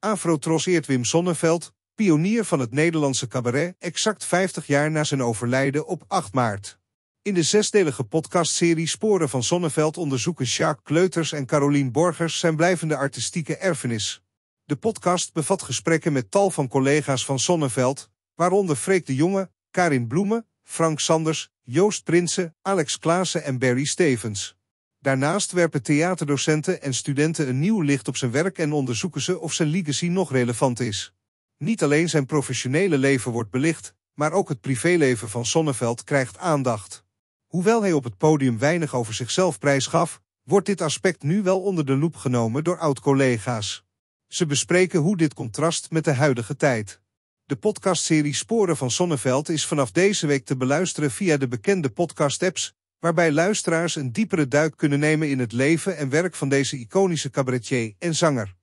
afrotroseert Wim Sonneveld, pionier van het Nederlandse cabaret, exact 50 jaar na zijn overlijden op 8 maart. In de zesdelige podcastserie Sporen van Sonneveld onderzoeken Jacques Kleuters en Carolien Borgers zijn blijvende artistieke erfenis. De podcast bevat gesprekken met tal van collega's van Sonneveld, waaronder Freek de Jonge, Karin Bloemen, Frank Sanders, Joost Prinsen, Alex Klaassen en Barry Stevens. Daarnaast werpen theaterdocenten en studenten een nieuw licht op zijn werk en onderzoeken ze of zijn legacy nog relevant is. Niet alleen zijn professionele leven wordt belicht, maar ook het privéleven van Sonneveld krijgt aandacht. Hoewel hij op het podium weinig over zichzelf prijs gaf, wordt dit aspect nu wel onder de loep genomen door oud-collega's. Ze bespreken hoe dit contrast met de huidige tijd. De podcastserie Sporen van Sonneveld is vanaf deze week te beluisteren via de bekende podcast-apps waarbij luisteraars een diepere duik kunnen nemen in het leven en werk van deze iconische cabaretier en zanger.